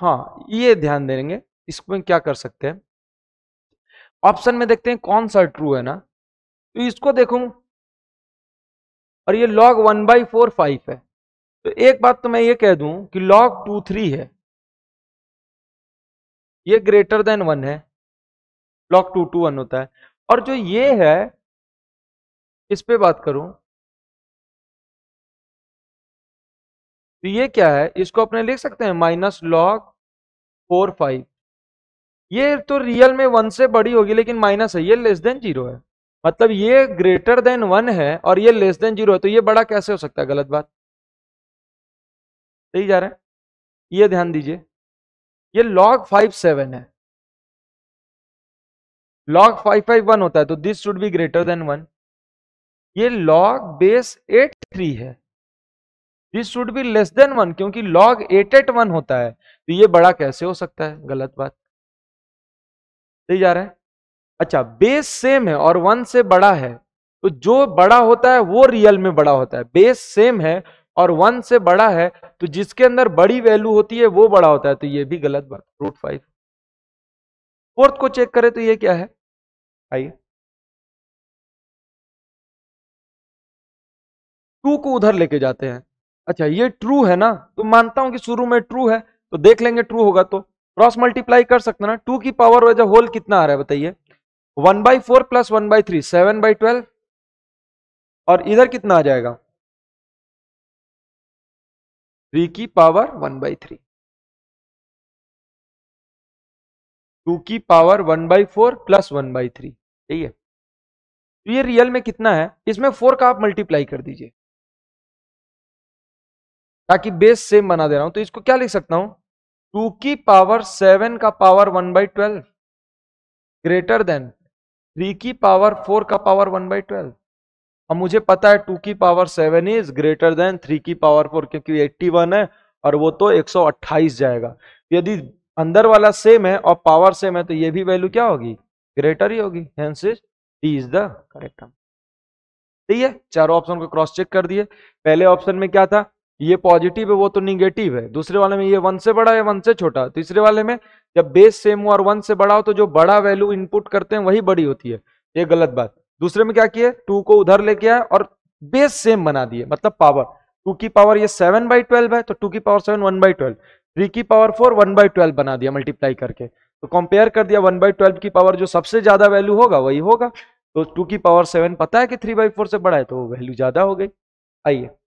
हाँ ये ध्यान देंगे इसमें क्या कर सकते हैं ऑप्शन में देखते हैं कौन सा ट्रू है ना तो इसको देखूं और ये log one by four five है तो एक बात तो मैं ये कह दूं कि लॉग टू थ्री है ये ग्रेटर देन वन है लॉग टू टू वन होता है और जो ये है इस पे बात करूं तो ये क्या है इसको अपने लिख सकते हैं माइनस लॉग फोर फाइव ये तो रियल में वन से बड़ी होगी लेकिन माइनस है ये लेस देन जीरो है मतलब ये ग्रेटर देन वन है और ये लेस देन जीरो है तो ये बड़ा कैसे हो सकता है गलत बात सही जा रहे हैं ये ध्यान दीजिए ये लॉग फाइव सेवन है लॉग फाइव फाइव वन होता है तो this should be greater than one ये लॉग बेस एट थ्री है this should be less than one क्योंकि लॉग एट एट वन होता है तो ये बड़ा कैसे हो सकता है गलत बात सही जा रहा है अच्छा बेस सेम है और वन से बड़ा है तो जो बड़ा होता है वो रियल में बड़ा होता है बेस सेम है और वन से बड़ा है तो जिसके अंदर बड़ी वैल्यू होती है वो बड़ा होता है तो ये भी गलत बात रूट फाइव फोर्थ को चेक करें तो ये क्या है आइए टू को उधर लेके जाते हैं अच्छा ये ट्रू है ना तो मानता हूं कि शुरू में ट्रू है तो देख लेंगे ट्रू होगा तो क्रॉस मल्टीप्लाई कर सकते ना टू की पावर वजह होल कितना आ रहा है बताइए one by four plus one by three seven by twelve और इधर कितना आ जाएगा थ्री की power one by three two की power one by four plus one by three ठीक है तो ये रियल में कितना है इसमें फोर का आप मल्टीप्लाई कर दीजिए ताकि बेस सेम बना दे रहा हूं तो इसको क्या लिख सकता हूं टू की पावर सेवन का power one by twelve greater than three की पावर फोर का पावर वन बाई ट्वेल्व अब मुझे पता है टू की power seven is greater than three की पावर फोर क्योंकि एट्टी वन है और वो तो एक सौ अट्ठाईस जाएगा यदि अंदर वाला सेम है और पावर सेम है तो ये भी वैल्यू क्या होगी ग्रेटर ही होगी hence is D is the correct ठीक है चारों ऑप्शन को क्रॉस चेक कर दिए पहले ऑप्शन में क्या था ये पॉजिटिव है वो तो निगेटिव है दूसरे वाले में ये वन से बड़ा है वन से छोटा तीसरे वाले में जब बेस सेम हो और वन से बड़ा हो तो जो बड़ा वैल्यू इनपुट करते हैं वही बड़ी होती है ये गलत बात दूसरे में क्या किया टू को उधर लेके आए और बेस सेम बना दिए मतलब पावर टू की पावर ये सेवन बाई ट्वेल्व है तो टू की power seven one by twelve three की power four one by twelve बना दिया मल्टीप्लाई करके तो कंपेयर कर दिया वन बाई ट्वेल्व की पावर जो सबसे ज्यादा वैल्यू होगा वही होगा तो टू की पावर सेवन पता है कि थ्री बाई फोर से बड़ा है तो वैल्यू ज्यादा हो गई आइए